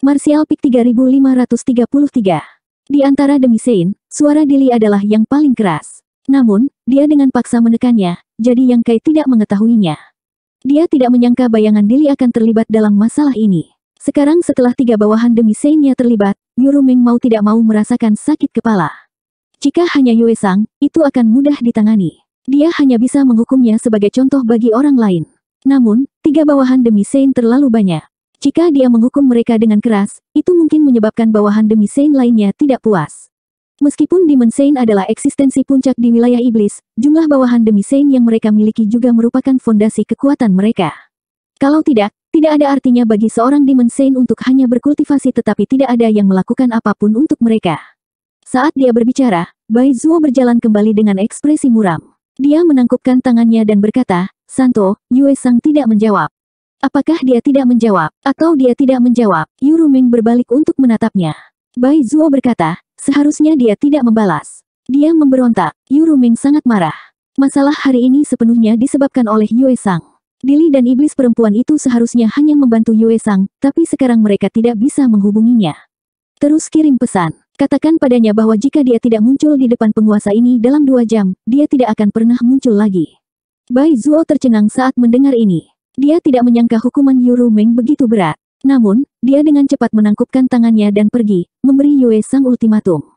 Martial Peak 3533. Di antara demi sein, suara Dili adalah yang paling keras. Namun, dia dengan paksa menekannya, jadi Yang Kai tidak mengetahuinya. Dia tidak menyangka bayangan Dili akan terlibat dalam masalah ini. Sekarang setelah tiga bawahan demi seinnya terlibat, Yuru Ming mau tidak mau merasakan sakit kepala. Jika hanya Yue Sang, itu akan mudah ditangani. Dia hanya bisa menghukumnya sebagai contoh bagi orang lain. Namun, tiga bawahan demi Sein terlalu banyak. Jika dia menghukum mereka dengan keras, itu mungkin menyebabkan bawahan demi Saint lainnya tidak puas. Meskipun Demon Saint adalah eksistensi puncak di wilayah iblis, jumlah bawahan demi Saint yang mereka miliki juga merupakan fondasi kekuatan mereka. Kalau tidak, tidak ada artinya bagi seorang Demon Saint untuk hanya berkultivasi tetapi tidak ada yang melakukan apapun untuk mereka. Saat dia berbicara, Bai Zuo berjalan kembali dengan ekspresi muram. Dia menangkupkan tangannya dan berkata, Santo, Yue Sang tidak menjawab. Apakah dia tidak menjawab, atau dia tidak menjawab? Yu Ruming berbalik untuk menatapnya. Bai Zuo berkata, seharusnya dia tidak membalas. Dia memberontak, Yu Ruming sangat marah. Masalah hari ini sepenuhnya disebabkan oleh Yue Sang. Dili dan iblis perempuan itu seharusnya hanya membantu Yue Sang, tapi sekarang mereka tidak bisa menghubunginya. Terus kirim pesan. Katakan padanya bahwa jika dia tidak muncul di depan penguasa ini dalam dua jam, dia tidak akan pernah muncul lagi. Bai Zuo tercengang saat mendengar ini. Dia tidak menyangka hukuman Yuru Meng begitu berat. Namun, dia dengan cepat menangkupkan tangannya dan pergi, memberi Yue Sang ultimatum.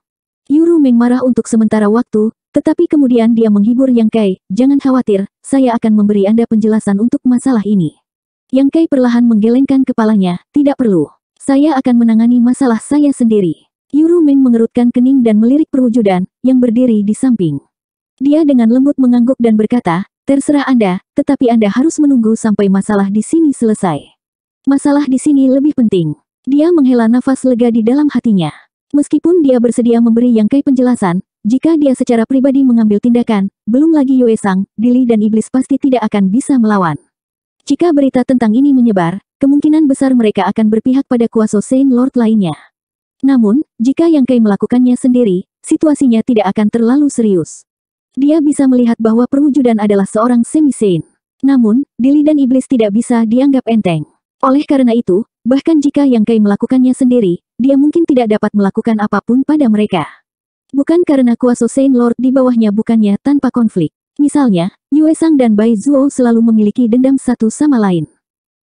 Yuru Meng marah untuk sementara waktu, tetapi kemudian dia menghibur Yang Kai, jangan khawatir, saya akan memberi Anda penjelasan untuk masalah ini. Yang Kai perlahan menggelengkan kepalanya, tidak perlu. Saya akan menangani masalah saya sendiri. Yuru Meng mengerutkan kening dan melirik perwujudan, yang berdiri di samping. Dia dengan lembut mengangguk dan berkata, Terserah Anda, tetapi Anda harus menunggu sampai masalah di sini selesai. Masalah di sini lebih penting. Dia menghela nafas lega di dalam hatinya. Meskipun dia bersedia memberi Yang Kai penjelasan, jika dia secara pribadi mengambil tindakan, belum lagi Yue Sang, Dili dan Iblis pasti tidak akan bisa melawan. Jika berita tentang ini menyebar, kemungkinan besar mereka akan berpihak pada kuasa Saint Lord lainnya. Namun, jika Yang Kai melakukannya sendiri, situasinya tidak akan terlalu serius. Dia bisa melihat bahwa perwujudan adalah seorang semi semisain. Namun, dili dan iblis tidak bisa dianggap enteng. Oleh karena itu, bahkan jika Yang Kai melakukannya sendiri, dia mungkin tidak dapat melakukan apapun pada mereka. Bukan karena kuasa Saint Lord di bawahnya bukannya tanpa konflik. Misalnya, Yue Sang dan Bai Zuo selalu memiliki dendam satu sama lain.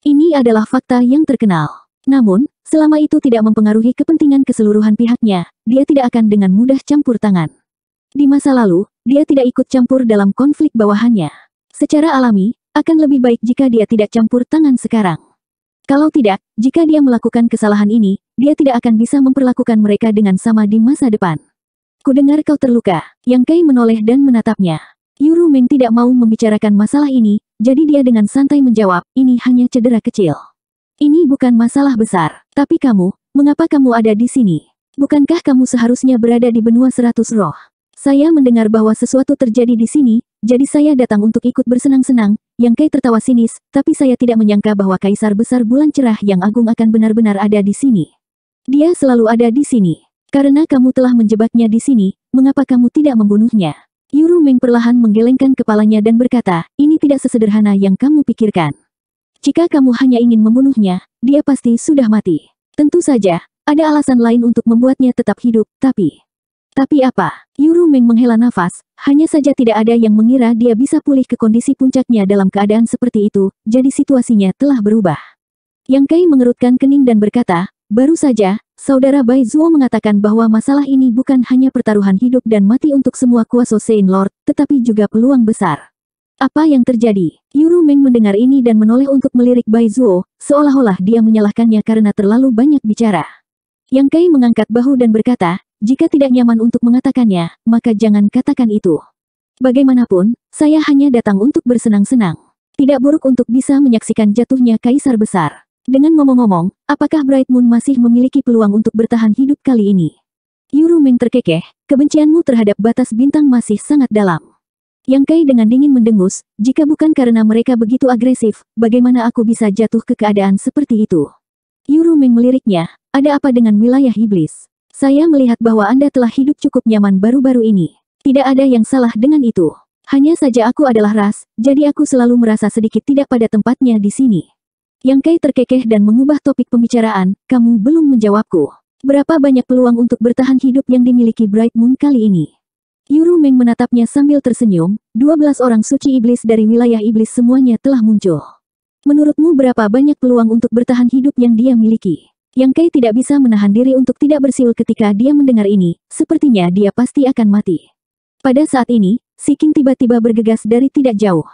Ini adalah fakta yang terkenal. Namun, selama itu tidak mempengaruhi kepentingan keseluruhan pihaknya, dia tidak akan dengan mudah campur tangan. Di masa lalu, dia tidak ikut campur dalam konflik bawahannya. Secara alami, akan lebih baik jika dia tidak campur tangan sekarang. Kalau tidak, jika dia melakukan kesalahan ini, dia tidak akan bisa memperlakukan mereka dengan sama di masa depan. Kudengar kau terluka, Yang Kai menoleh dan menatapnya. Yuru Meng tidak mau membicarakan masalah ini, jadi dia dengan santai menjawab, ini hanya cedera kecil. Ini bukan masalah besar, tapi kamu, mengapa kamu ada di sini? Bukankah kamu seharusnya berada di benua seratus roh? Saya mendengar bahwa sesuatu terjadi di sini, jadi saya datang untuk ikut bersenang-senang, yang Kai tertawa sinis, tapi saya tidak menyangka bahwa Kaisar Besar Bulan Cerah yang agung akan benar-benar ada di sini. Dia selalu ada di sini. Karena kamu telah menjebaknya di sini, mengapa kamu tidak membunuhnya? Yuru Meng perlahan menggelengkan kepalanya dan berkata, ini tidak sesederhana yang kamu pikirkan. Jika kamu hanya ingin membunuhnya, dia pasti sudah mati. Tentu saja, ada alasan lain untuk membuatnya tetap hidup, tapi... Tapi apa? Yuru Meng menghela nafas, hanya saja tidak ada yang mengira dia bisa pulih ke kondisi puncaknya dalam keadaan seperti itu, jadi situasinya telah berubah. Yang Kai mengerutkan kening dan berkata, baru saja, saudara Bai Zuo mengatakan bahwa masalah ini bukan hanya pertaruhan hidup dan mati untuk semua kuasa Saint Lord, tetapi juga peluang besar. Apa yang terjadi? Yuru Meng mendengar ini dan menoleh untuk melirik Bai Zuo, seolah-olah dia menyalahkannya karena terlalu banyak bicara. Yang Kai mengangkat bahu dan berkata, jika tidak nyaman untuk mengatakannya, maka jangan katakan itu. Bagaimanapun, saya hanya datang untuk bersenang-senang. Tidak buruk untuk bisa menyaksikan jatuhnya kaisar besar. Dengan ngomong-ngomong, apakah Bright Moon masih memiliki peluang untuk bertahan hidup kali ini? Ming terkekeh, kebencianmu terhadap batas bintang masih sangat dalam. Yang Kai dengan dingin mendengus, jika bukan karena mereka begitu agresif, bagaimana aku bisa jatuh ke keadaan seperti itu? Ming meliriknya, ada apa dengan wilayah iblis? Saya melihat bahwa Anda telah hidup cukup nyaman baru-baru ini. Tidak ada yang salah dengan itu. Hanya saja aku adalah ras, jadi aku selalu merasa sedikit tidak pada tempatnya di sini. Yang Kai terkekeh dan mengubah topik pembicaraan, kamu belum menjawabku. Berapa banyak peluang untuk bertahan hidup yang dimiliki Bright Moon kali ini? Yuru Meng menatapnya sambil tersenyum, 12 orang suci iblis dari wilayah iblis semuanya telah muncul. Menurutmu berapa banyak peluang untuk bertahan hidup yang dia miliki? Yang Kei tidak bisa menahan diri untuk tidak bersiul ketika dia mendengar ini, sepertinya dia pasti akan mati. Pada saat ini, Si King tiba-tiba bergegas dari tidak jauh.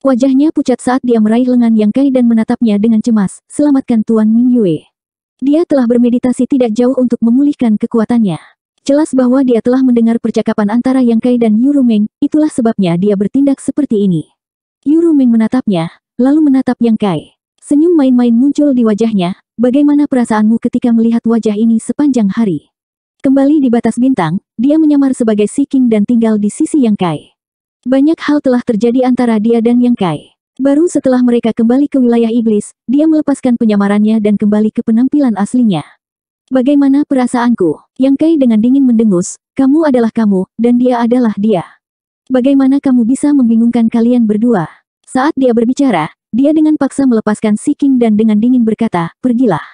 Wajahnya pucat saat dia meraih lengan Yang Kai dan menatapnya dengan cemas, selamatkan Tuan Ming Yue. Dia telah bermeditasi tidak jauh untuk memulihkan kekuatannya. Jelas bahwa dia telah mendengar percakapan antara Yang Kai dan Yu Rumeng, itulah sebabnya dia bertindak seperti ini. Yu Rumeng menatapnya, lalu menatap Yang Kai. Senyum main-main muncul di wajahnya, Bagaimana perasaanmu ketika melihat wajah ini sepanjang hari? Kembali di batas bintang, dia menyamar sebagai Si King dan tinggal di sisi Yang Kai. Banyak hal telah terjadi antara dia dan Yang Kai. Baru setelah mereka kembali ke wilayah iblis, dia melepaskan penyamarannya dan kembali ke penampilan aslinya. Bagaimana perasaanku? Yang Kai dengan dingin mendengus, kamu adalah kamu, dan dia adalah dia. Bagaimana kamu bisa membingungkan kalian berdua? Saat dia berbicara, dia dengan paksa melepaskan Siking dan dengan dingin berkata, pergilah.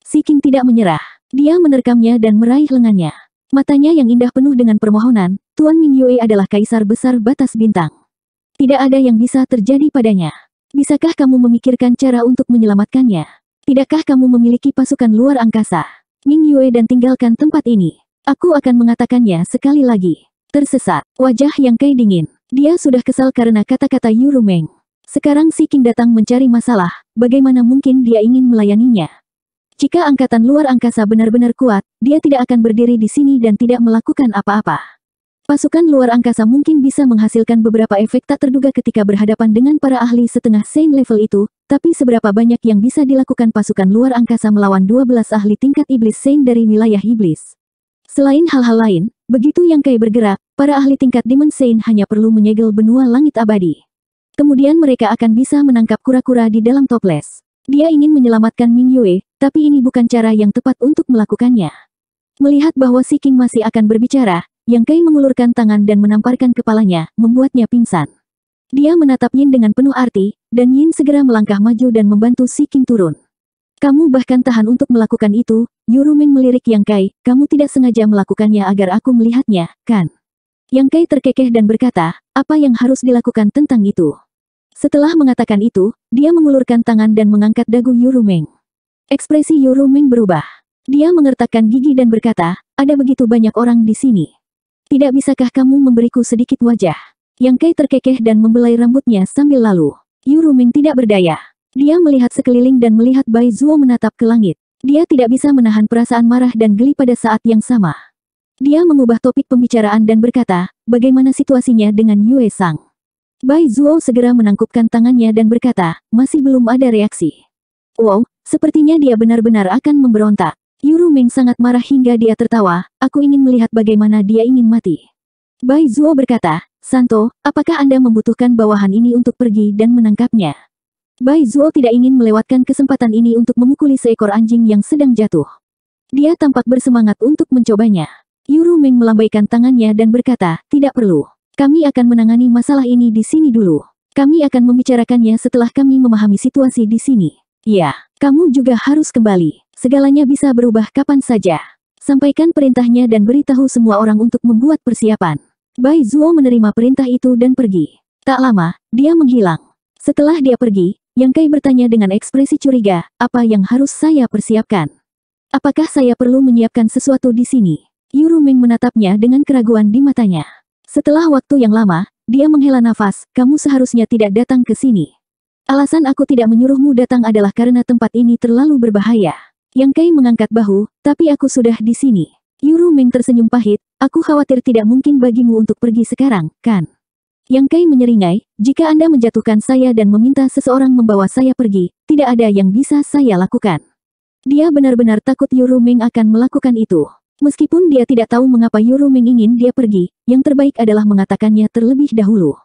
Siking tidak menyerah. Dia menerkamnya dan meraih lengannya. Matanya yang indah penuh dengan permohonan, Tuan Ming Yue adalah kaisar besar batas bintang. Tidak ada yang bisa terjadi padanya. Bisakah kamu memikirkan cara untuk menyelamatkannya? Tidakkah kamu memiliki pasukan luar angkasa? Ming Yue dan tinggalkan tempat ini. Aku akan mengatakannya sekali lagi. Tersesat, wajah yang Kai dingin. Dia sudah kesal karena kata-kata Yu Yurumeng. Sekarang si King datang mencari masalah, bagaimana mungkin dia ingin melayaninya? Jika angkatan luar angkasa benar-benar kuat, dia tidak akan berdiri di sini dan tidak melakukan apa-apa. Pasukan luar angkasa mungkin bisa menghasilkan beberapa efek tak terduga ketika berhadapan dengan para ahli setengah Saint level itu, tapi seberapa banyak yang bisa dilakukan pasukan luar angkasa melawan 12 ahli tingkat iblis Saint dari wilayah iblis. Selain hal-hal lain, begitu yang Kai bergerak, para ahli tingkat Demon Saint hanya perlu menyegel benua langit abadi. Kemudian mereka akan bisa menangkap kura-kura di dalam toples. Dia ingin menyelamatkan Ming Yue, tapi ini bukan cara yang tepat untuk melakukannya. Melihat bahwa si King masih akan berbicara, Yang Kai mengulurkan tangan dan menamparkan kepalanya, membuatnya pingsan. Dia menatap Yin dengan penuh arti, dan Yin segera melangkah maju dan membantu si King turun. Kamu bahkan tahan untuk melakukan itu, Yurumin melirik Yang Kai, kamu tidak sengaja melakukannya agar aku melihatnya, kan? Yang Kai terkekeh dan berkata, apa yang harus dilakukan tentang itu? Setelah mengatakan itu, dia mengulurkan tangan dan mengangkat dagu meng Ekspresi meng berubah. Dia mengertakkan gigi dan berkata, ada begitu banyak orang di sini. Tidak bisakah kamu memberiku sedikit wajah? Yang kai terkekeh dan membelai rambutnya sambil lalu. meng tidak berdaya. Dia melihat sekeliling dan melihat Bai Zuo menatap ke langit. Dia tidak bisa menahan perasaan marah dan geli pada saat yang sama. Dia mengubah topik pembicaraan dan berkata, bagaimana situasinya dengan Yue Sang? Bai Zuo segera menangkupkan tangannya dan berkata, masih belum ada reaksi. Wow, sepertinya dia benar-benar akan memberontak. Yuru Meng sangat marah hingga dia tertawa, aku ingin melihat bagaimana dia ingin mati. Bai Zuo berkata, Santo, apakah Anda membutuhkan bawahan ini untuk pergi dan menangkapnya? Bai Zuo tidak ingin melewatkan kesempatan ini untuk memukuli seekor anjing yang sedang jatuh. Dia tampak bersemangat untuk mencobanya. Yuru Meng melambaikan tangannya dan berkata, tidak perlu. Kami akan menangani masalah ini di sini dulu. Kami akan membicarakannya setelah kami memahami situasi di sini. Ya, kamu juga harus kembali. Segalanya bisa berubah kapan saja. Sampaikan perintahnya dan beritahu semua orang untuk membuat persiapan. Bai Zuo menerima perintah itu dan pergi. Tak lama, dia menghilang. Setelah dia pergi, Yang Kai bertanya dengan ekspresi curiga, apa yang harus saya persiapkan? Apakah saya perlu menyiapkan sesuatu di sini? Yu Ruming menatapnya dengan keraguan di matanya. Setelah waktu yang lama, dia menghela nafas, kamu seharusnya tidak datang ke sini. Alasan aku tidak menyuruhmu datang adalah karena tempat ini terlalu berbahaya. Yang Kai mengangkat bahu, tapi aku sudah di sini. Yuru Meng tersenyum pahit, aku khawatir tidak mungkin bagimu untuk pergi sekarang, kan? Yang Kai menyeringai, jika Anda menjatuhkan saya dan meminta seseorang membawa saya pergi, tidak ada yang bisa saya lakukan. Dia benar-benar takut Yuru Meng akan melakukan itu. Meskipun dia tidak tahu mengapa Yuruming ingin dia pergi, yang terbaik adalah mengatakannya terlebih dahulu.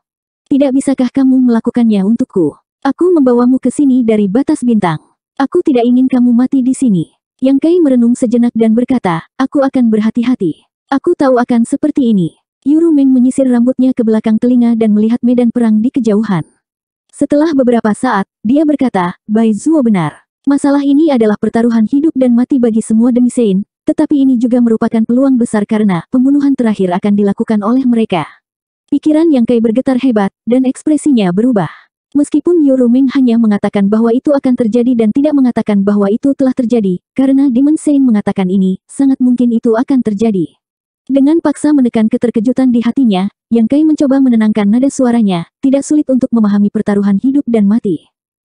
Tidak bisakah kamu melakukannya untukku? Aku membawamu ke sini dari batas bintang. Aku tidak ingin kamu mati di sini. Yang Kai merenung sejenak dan berkata, aku akan berhati-hati. Aku tahu akan seperti ini. Ruming menyisir rambutnya ke belakang telinga dan melihat medan perang di kejauhan. Setelah beberapa saat, dia berkata, Bai Zuo benar. Masalah ini adalah pertaruhan hidup dan mati bagi semua demi Sein, tetapi ini juga merupakan peluang besar karena pembunuhan terakhir akan dilakukan oleh mereka. Pikiran yang Kai bergetar hebat, dan ekspresinya berubah. Meskipun Yu Ruming hanya mengatakan bahwa itu akan terjadi dan tidak mengatakan bahwa itu telah terjadi, karena Demon Sein mengatakan ini, sangat mungkin itu akan terjadi. Dengan paksa menekan keterkejutan di hatinya, Yang Kai mencoba menenangkan nada suaranya, tidak sulit untuk memahami pertaruhan hidup dan mati.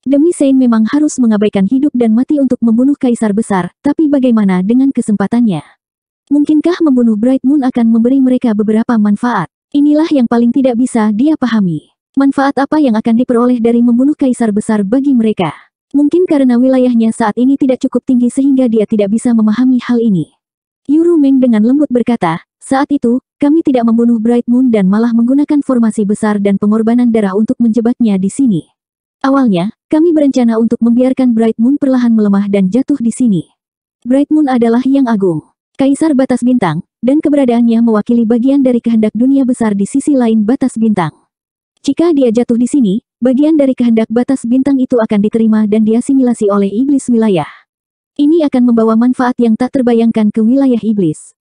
Demi Sein memang harus mengabaikan hidup dan mati untuk membunuh kaisar besar, tapi bagaimana dengan kesempatannya? Mungkinkah membunuh Bright Moon akan memberi mereka beberapa manfaat? Inilah yang paling tidak bisa dia pahami. Manfaat apa yang akan diperoleh dari membunuh kaisar besar bagi mereka? Mungkin karena wilayahnya saat ini tidak cukup tinggi sehingga dia tidak bisa memahami hal ini. Yuru Meng dengan lembut berkata, saat itu, kami tidak membunuh Bright Moon dan malah menggunakan formasi besar dan pengorbanan darah untuk menjebaknya di sini. Awalnya, kami berencana untuk membiarkan Bright Moon perlahan melemah dan jatuh di sini. Bright Moon adalah yang agung, kaisar batas bintang, dan keberadaannya mewakili bagian dari kehendak dunia besar di sisi lain batas bintang. Jika dia jatuh di sini, bagian dari kehendak batas bintang itu akan diterima dan diasimilasi oleh iblis wilayah. Ini akan membawa manfaat yang tak terbayangkan ke wilayah iblis.